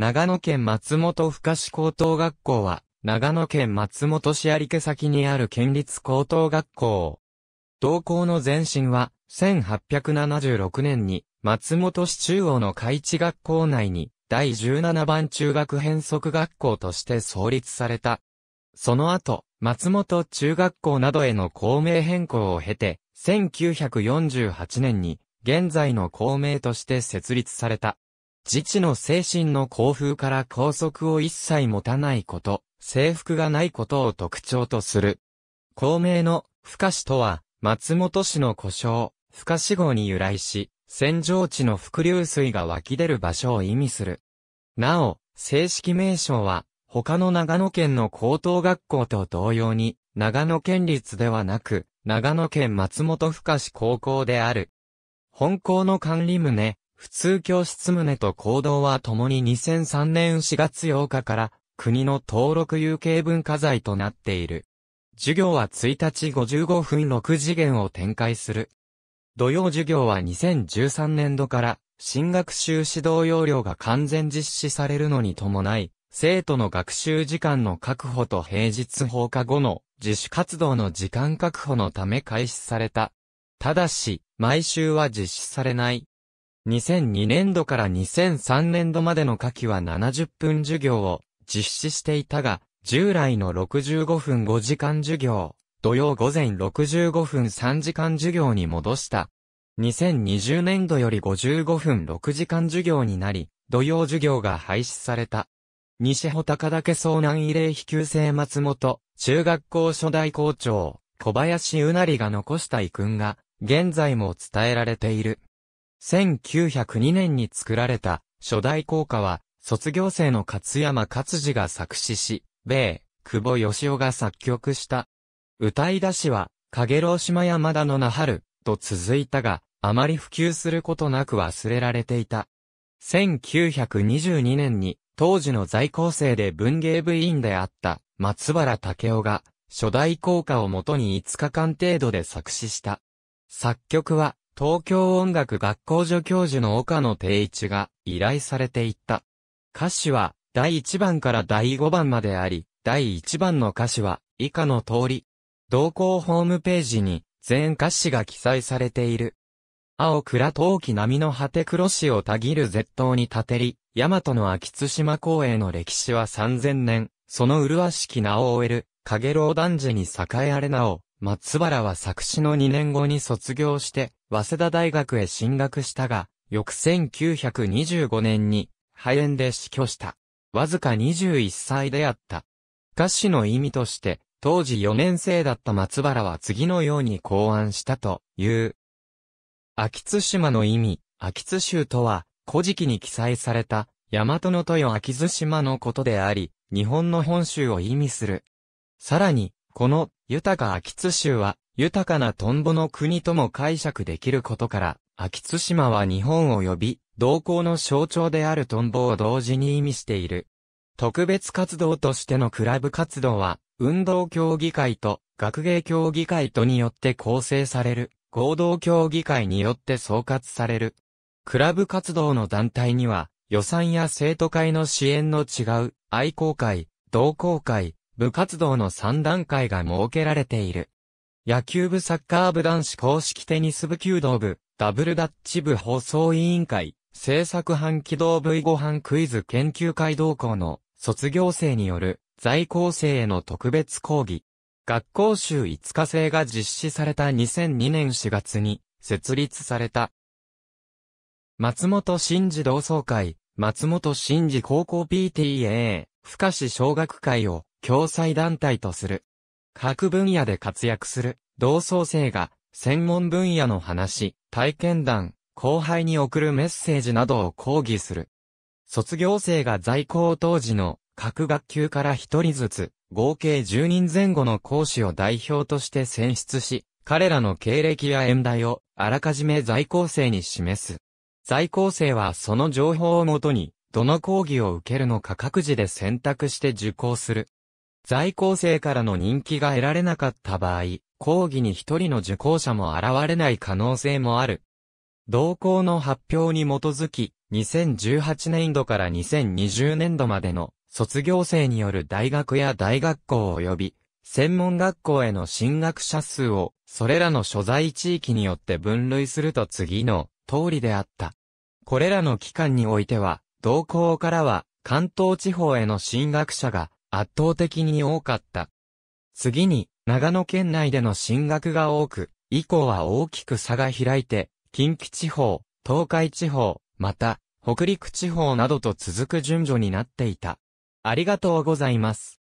長野県松本深志高等学校は、長野県松本市有家先にある県立高等学校。同校の前身は、1876年に、松本市中央の海地学校内に、第17番中学変則学校として創立された。その後、松本中学校などへの校名変更を経て、1948年に、現在の校名として設立された。自治の精神の興風から拘束を一切持たないこと、制服がないことを特徴とする。公明の深市とは、松本市の故障、深市号に由来し、戦場地の伏流水が湧き出る場所を意味する。なお、正式名称は、他の長野県の高等学校と同様に、長野県立ではなく、長野県松本深志高校である。本校の管理棟、普通教室棟と行動は共に2003年4月8日から国の登録有形文化財となっている。授業は1日55分6次元を展開する。土曜授業は2013年度から新学習指導要領が完全実施されるのに伴い、生徒の学習時間の確保と平日放課後の自主活動の時間確保のため開始された。ただし、毎週は実施されない。2002年度から2003年度までの夏季は70分授業を実施していたが、従来の65分5時間授業、土曜午前65分3時間授業に戻した。2020年度より55分6時間授業になり、土曜授業が廃止された。西穂高岳遭難慰霊飛級生松本、中学校初代校長、小林うなりが残した遺訓が、現在も伝えられている。1902年に作られた初代校歌は、卒業生の勝山勝治が作詞し、米、久保義雄が作曲した。歌い出しは、影老島山田の那春、と続いたが、あまり普及することなく忘れられていた。1922年に、当時の在校生で文芸部員であった、松原武雄が、初代校歌をもとに5日間程度で作詞した。作曲は、東京音楽学校助教授の岡野定一が依頼されていった。歌詞は第1番から第5番まであり、第1番の歌詞は以下の通り、同校ホームページに全歌詞が記載されている。青倉陶器波の果て黒市をたぎる絶島に立てり、大和の秋津島公営の歴史は3000年、その麗しき名を終える、影老男児に栄えあれなお、松原は作詞の2年後に卒業して、早稲田大学へ進学したが、翌1925年に、肺炎で死去した。わずか21歳であった。歌詞の意味として、当時4年生だった松原は次のように考案したという。秋津島の意味、秋津州とは、古事記に記載された、大和の豊秋津島のことであり、日本の本州を意味する。さらに、この、豊か秋津州は、豊かなトンボの国とも解釈できることから、秋津島は日本を呼び、同行の象徴であるトンボを同時に意味している。特別活動としてのクラブ活動は、運動協議会と学芸協議会とによって構成される、合同協議会によって総括される。クラブ活動の団体には、予算や生徒会の支援の違う、愛好会、同好会、部活動の3段階が設けられている。野球部サッカー部男子公式テニス部弓道部、ダブルダッチ部放送委員会、制作班機動部囲碁班クイズ研究会同校の卒業生による在校生への特別講義。学校週5日制が実施された2002年4月に設立された。松本新次同窓会、松本新次高校 PTA、深市小学会を共済団体とする。各分野で活躍する同窓生が専門分野の話、体験談、後輩に送るメッセージなどを講義する。卒業生が在校当時の各学級から一人ずつ合計10人前後の講師を代表として選出し、彼らの経歴や演題をあらかじめ在校生に示す。在校生はその情報をもとに、どの講義を受けるのか各自で選択して受講する。在校生からの人気が得られなかった場合、講義に一人の受講者も現れない可能性もある。同校の発表に基づき、2018年度から2020年度までの卒業生による大学や大学校及び専門学校への進学者数をそれらの所在地域によって分類すると次の通りであった。これらの期間においては、同校からは関東地方への進学者が圧倒的に多かった。次に、長野県内での進学が多く、以降は大きく差が開いて、近畿地方、東海地方、また、北陸地方などと続く順序になっていた。ありがとうございます。